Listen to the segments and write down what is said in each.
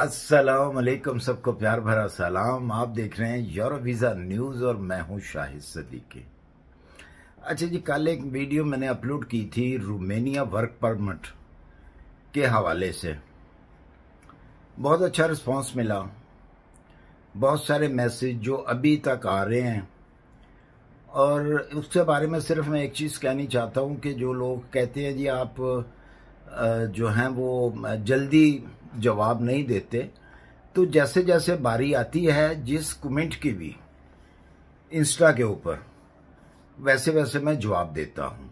असलम सबको प्यार भरा सलाम आप देख रहे हैं यूरो वीज़ा न्यूज़ और मैं हूं शाहिद सदीकी अच्छा जी कल एक वीडियो मैंने अपलोड की थी रोमेनिया वर्क परमिट के हवाले से बहुत अच्छा रिस्पांस मिला बहुत सारे मैसेज जो अभी तक आ रहे हैं और उसके बारे में सिर्फ मैं एक चीज़ कहनी चाहता हूं कि जो लोग कहते हैं जी आप जो हैं वो जल्दी जवाब नहीं देते तो जैसे जैसे बारी आती है जिस कमेंट की भी इंस्टा के ऊपर वैसे वैसे मैं जवाब देता हूँ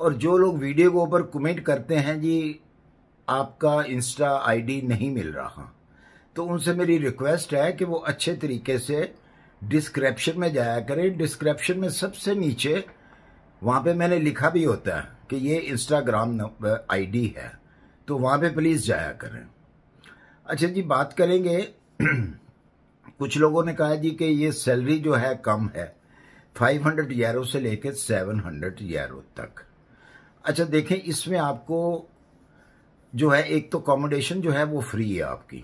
और जो लोग वीडियो के ऊपर कमेंट करते हैं जी आपका इंस्टा आईडी नहीं मिल रहा तो उनसे मेरी रिक्वेस्ट है कि वो अच्छे तरीके से डिस्क्रिप्शन में जाया करें डिस्क्रिप्शन में सबसे नीचे वहाँ पे मैंने लिखा भी होता है कि ये इंस्टाग्राम आईडी है तो वहाँ पे प्लीज़ जाया करें अच्छा जी बात करेंगे कुछ लोगों ने कहा जी कि ये सैलरी जो है कम है 500 हंड्रेड ईयरो से लेकर 700 हंड्रेड ईयरो तक अच्छा देखें इसमें आपको जो है एक तो अकोमोडेशन जो है वो फ्री है आपकी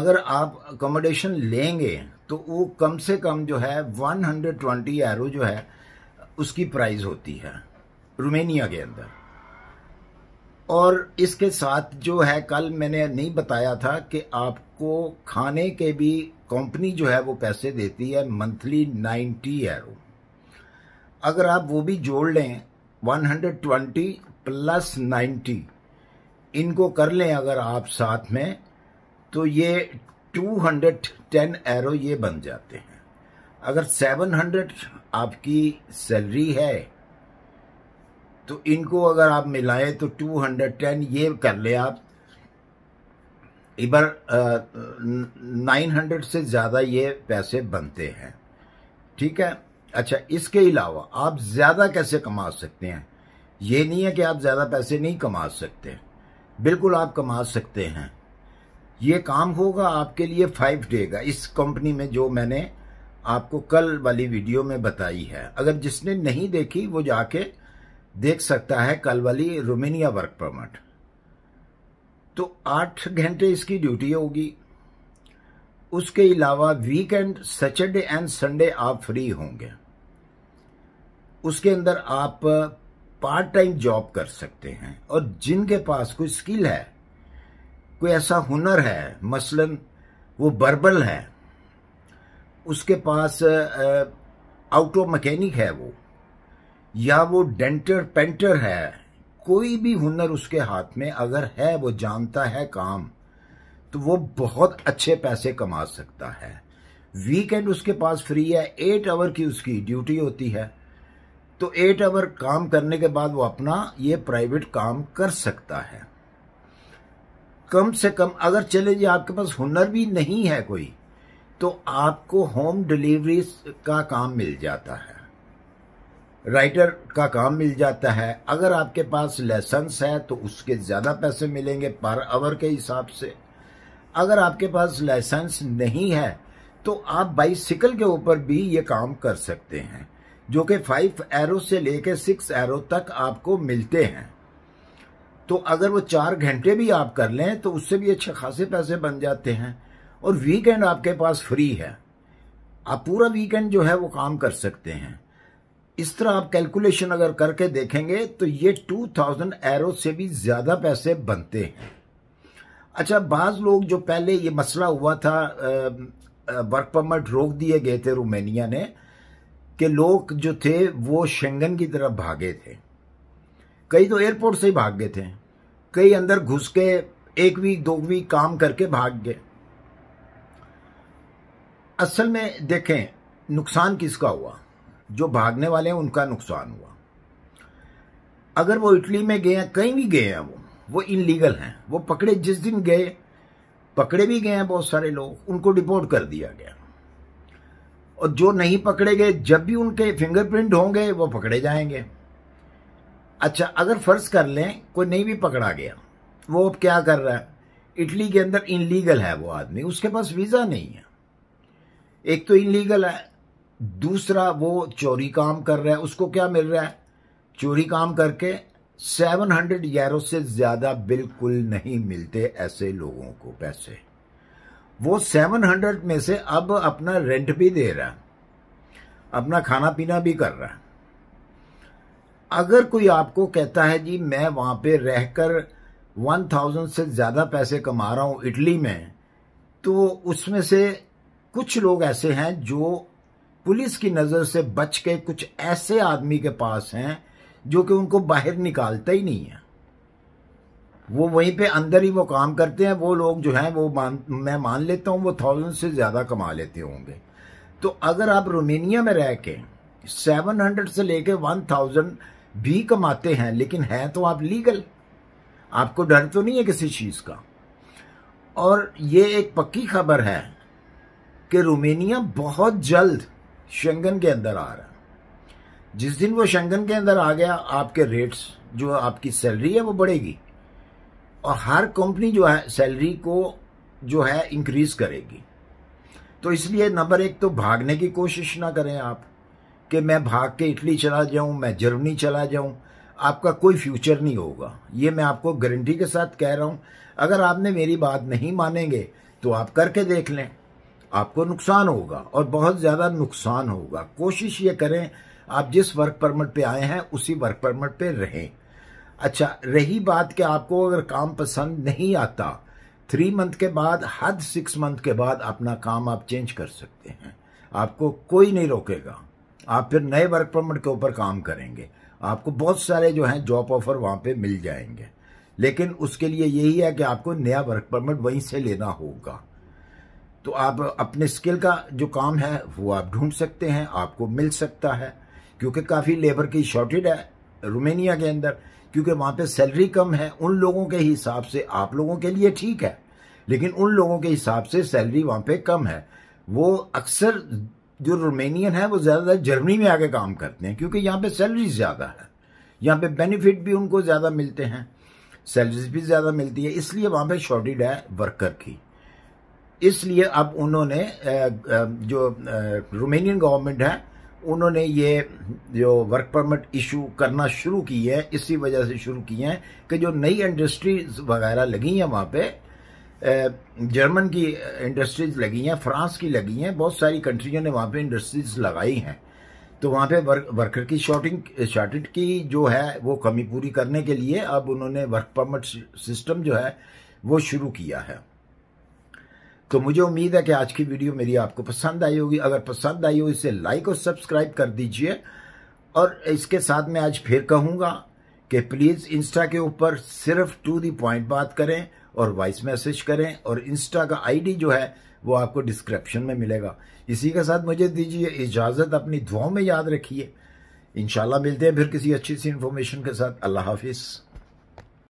अगर आप अकोमोडेशन लेंगे तो वो कम से कम जो है 120 हंड्रेड जो है उसकी प्राइस होती है रोमेनिया के अंदर और इसके साथ जो है कल मैंने नहीं बताया था कि आपको खाने के भी कंपनी जो है वो पैसे देती है मंथली नाइन्टी एरो अगर आप वो भी जोड़ लें one hundred twenty plus ninety इनको कर लें अगर आप साथ में तो ये टू हंड्रेड टेन एरो ये बन जाते हैं अगर सेवन हंड्रेड आपकी सैलरी है तो इनको अगर आप मिलाएं तो 210 ये कर ले आप इधर नाइन हंड्रेड से ज़्यादा ये पैसे बनते हैं ठीक है अच्छा इसके अलावा आप ज़्यादा कैसे कमा सकते हैं ये नहीं है कि आप ज़्यादा पैसे नहीं कमा सकते बिल्कुल आप कमा सकते हैं ये काम होगा आपके लिए फाइव डे का इस कंपनी में जो मैंने आपको कल वाली वीडियो में बताई है अगर जिसने नहीं देखी वो जाके देख सकता है कल वाली रोमेनिया वर्क परमिट तो आठ घंटे इसकी ड्यूटी होगी उसके अलावा वीकेंड सैटरडे एंड संडे आप फ्री होंगे उसके अंदर आप पार्ट टाइम जॉब कर सकते हैं और जिनके पास कोई स्किल है कोई ऐसा हुनर है मसलन वो बर्बल है उसके पास आउटो मैकेनिक है वो या वो डेंटर पेंटर है कोई भी हुनर उसके हाथ में अगर है वो जानता है काम तो वो बहुत अच्छे पैसे कमा सकता है वीकेंड उसके पास फ्री है एट आवर की उसकी ड्यूटी होती है तो एट आवर काम करने के बाद वो अपना ये प्राइवेट काम कर सकता है कम से कम अगर चले जी आपके पास हुनर भी नहीं है कोई तो आपको होम डिलीवरी का काम मिल जाता है राइटर का काम मिल जाता है अगर आपके पास लाइसेंस है तो उसके ज़्यादा पैसे मिलेंगे पर आवर के हिसाब से अगर आपके पास लाइसेंस नहीं है तो आप बाइसिकल के ऊपर भी ये काम कर सकते हैं जो कि फाइव एरो से लेकर सिक्स एरो तक आपको मिलते हैं तो अगर वो चार घंटे भी आप कर लें तो उससे भी अच्छे खासे पैसे बन जाते हैं और वीकेंड आपके पास फ्री है आप पूरा वीकेंड जो है वो काम कर सकते हैं इस तरह आप कैलकुलेशन अगर करके देखेंगे तो ये टू थाउजेंड एरो से भी ज़्यादा पैसे बनते हैं अच्छा बाज लोग जो पहले ये मसला हुआ था वर्क परमिट रोक दिए गए थे रोमानिया ने कि लोग जो थे वो शेंगन की तरफ भागे थे कई तो एयरपोर्ट से ही भाग गए थे कई अंदर घुस के एक वीक दो वीक काम करके भाग गए असल में देखें नुकसान किसका हुआ जो भागने वाले हैं उनका नुकसान हुआ अगर वो इटली में गए हैं कहीं भी गए हैं वो वो इनलीगल हैं वो पकड़े जिस दिन गए पकड़े भी गए हैं बहुत सारे लोग उनको डिपोर्ट कर दिया गया और जो नहीं पकड़े गए जब भी उनके फिंगरप्रिंट होंगे वो पकड़े जाएंगे अच्छा अगर फर्ज कर लें कोई नहीं भी पकड़ा गया वो अब क्या कर रहा है इटली के अंदर इनलीगल है वो आदमी उसके पास वीज़ा नहीं है एक तो इनलीगल है दूसरा वो चोरी काम कर रहा है उसको क्या मिल रहा है चोरी काम करके 700 हंड्रेड से ज़्यादा बिल्कुल नहीं मिलते ऐसे लोगों को पैसे वो 700 में से अब अपना रेंट भी दे रहा है अपना खाना पीना भी कर रहा है अगर कोई आपको कहता है जी मैं वहां पे रहकर 1000 से ज़्यादा पैसे कमा रहा हूं इटली में तो उसमें से कुछ लोग ऐसे हैं जो पुलिस की नज़र से बच के कुछ ऐसे आदमी के पास हैं जो कि उनको बाहर निकालता ही नहीं है वो वहीं पे अंदर ही वो काम करते हैं वो लोग जो हैं वो मान मैं मान लेता हूं वो थाउजेंड से ज़्यादा कमा लेते होंगे तो अगर आप रोमेनिया में रह के सेवन हंड्रेड से लेके वन थाउजेंड भी कमाते हैं लेकिन है तो आप लीगल आपको डर तो नहीं है किसी चीज़ का और ये एक पक्की खबर है कि रोमेनिया बहुत जल्द शंगन के अंदर आ रहा है जिस दिन वो शंगन के अंदर आ गया आपके रेट्स जो आपकी सैलरी है वो बढ़ेगी और हर कंपनी जो है सैलरी को जो है इंक्रीज करेगी तो इसलिए नंबर एक तो भागने की कोशिश ना करें आप कि मैं भाग के इटली चला जाऊं मैं जर्मनी चला जाऊं आपका कोई फ्यूचर नहीं होगा ये मैं आपको गारंटी के साथ कह रहा हूं अगर आपने मेरी बात नहीं मानेंगे तो आप करके देख लें आपको नुकसान होगा और बहुत ज़्यादा नुकसान होगा कोशिश ये करें आप जिस वर्क परमिट पे आए हैं उसी वर्क परमिट पे रहें अच्छा रही बात कि आपको अगर काम पसंद नहीं आता थ्री मंथ के बाद हद सिक्स मंथ के बाद अपना काम आप चेंज कर सकते हैं आपको कोई नहीं रोकेगा आप फिर नए वर्क परमिट के ऊपर काम करेंगे आपको बहुत सारे जो हैं जॉब ऑफर वहां पे मिल जाएंगे लेकिन उसके लिए यही है कि आपको नया वर्क परमिट वहीं से लेना होगा तो आप अपने स्किल का जो काम है वो आप ढूंढ सकते हैं आपको मिल सकता है क्योंकि काफ़ी लेबर की शॉर्टेज है रोमेनिया के अंदर क्योंकि वहाँ पे सैलरी कम है उन लोगों के हिसाब से आप लोगों के लिए ठीक है लेकिन उन लोगों के हिसाब से सैलरी वहाँ पे कम है वो अक्सर जो रोमेनियन है वो ज़्यादातर जर्मनी में आके काम करते हैं क्योंकि यहाँ पे सैलरी ज़्यादा है यहाँ पे बेनिफिट भी उनको ज़्यादा मिलते हैं सैलरीज भी ज़्यादा मिलती है इसलिए वहाँ पर शॉर्टेज है वर्कर की इसलिए अब उन्होंने जो रोमेनियन गवर्नमेंट है उन्होंने ये जो वर्क परमिट इशू करना शुरू की है इसी वजह से शुरू की हैं कि जो नई इंडस्ट्रीज वगैरह लगी हैं वहाँ पे जर्मन की इंडस्ट्रीज लगी हैं फ्रांस की लगी हैं बहुत सारी कंट्रियों ने वहाँ पे इंडस्ट्रीज लगाई हैं तो वहाँ पे वर्क वर्कर की शॉर्टिंग शॉर्टेज की जो है वो कमी पूरी करने के लिए अब उन्होंने वर्क परमिट सिस्टम जो है वो शुरू किया है तो मुझे उम्मीद है कि आज की वीडियो मेरी आपको पसंद आई होगी अगर पसंद आई हो इसे लाइक और सब्सक्राइब कर दीजिए और इसके साथ मैं आज फिर कहूँगा कि प्लीज़ इंस्टा के ऊपर सिर्फ टू दी पॉइंट बात करें और वॉइस मैसेज करें और इंस्टा का आईडी जो है वो आपको डिस्क्रिप्शन में मिलेगा इसी के साथ मुझे दीजिए इजाज़त अपनी दुआओं में याद रखिए इन मिलते हैं फिर किसी अच्छी सी इन्फॉर्मेशन के साथ अल्लाह हाफिज़